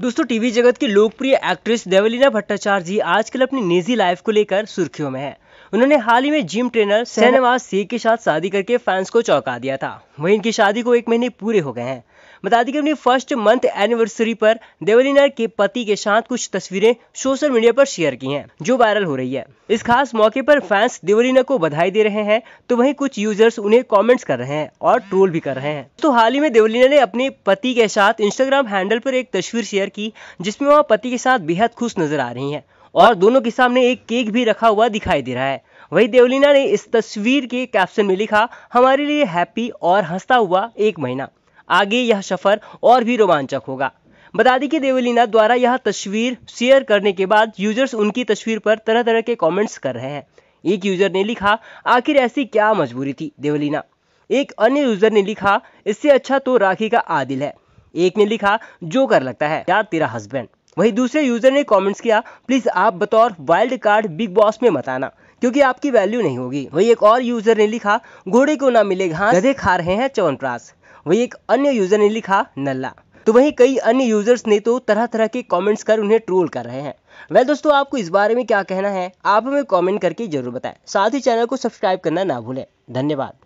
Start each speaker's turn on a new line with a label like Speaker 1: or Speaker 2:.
Speaker 1: दोस्तों टीवी जगत की लोकप्रिय एक्ट्रेस देवलीना भट्टाचार्य जी आजकल अपनी निजी लाइफ को लेकर सुर्खियों में है उन्होंने हाल ही में जिम ट्रेनर शहनवाज सिंह के साथ शादी करके फैंस को चौंका दिया था वहीं इनकी शादी को एक महीने पूरे हो गए हैं बता दें कि अपनी फर्स्ट मंथ एनिवर्सरी पर देवलीना के पति के साथ कुछ तस्वीरें सोशल मीडिया पर शेयर की हैं जो वायरल हो रही है इस खास मौके पर फैंस देवलीना को बधाई दे रहे हैं तो वहीं कुछ यूजर्स उन्हें कमेंट्स कर रहे हैं और ट्रोल भी कर रहे हैं तो हाल ही में देवलीना ने अपने पति के साथ इंस्टाग्राम हैंडल पर एक तस्वीर शेयर की जिसमें वह पति के साथ बेहद खुश नजर आ रही है और दोनों के सामने एक केक भी रखा हुआ दिखाई दे रहा है वही देवलीना ने इस तस्वीर के कैप्शन में लिखा हमारे लिए हैप्पी और हंसता हुआ एक महीना आगे यह सफर और भी रोमांचक होगा बता दें कि देवलीना द्वारा यह तस्वीर शेयर करने के बाद यूजर्स उनकी तस्वीर पर तरह तरह के कमेंट्स कर रहे हैं एक यूजर ने लिखा आखिर ऐसी क्या मजबूरी थी देवलीना एक अन्य यूजर ने लिखा इससे अच्छा तो राखी का आदिल है एक ने लिखा जो कर लगता है यार तेरा हस्बैंड वही दूसरे यूजर ने कमेंट्स किया प्लीज आप बतौर वाइल्ड कार्ड बिग बॉस में बताना क्योंकि आपकी वैल्यू नहीं होगी वही एक और यूजर ने लिखा घोड़े को ना मिले घास गधे खा रहे हैं चवनप्रास वही एक अन्य यूजर ने लिखा नल्ला तो वहीं कई अन्य यूजर्स ने तो तरह तरह के कमेंट्स कर उन्हें ट्रोल कर रहे हैं वह दोस्तों आपको इस बारे में क्या कहना है आप हमें कमेंट करके जरूर बताएं साथ ही चैनल को सब्सक्राइब करना ना भूलें धन्यवाद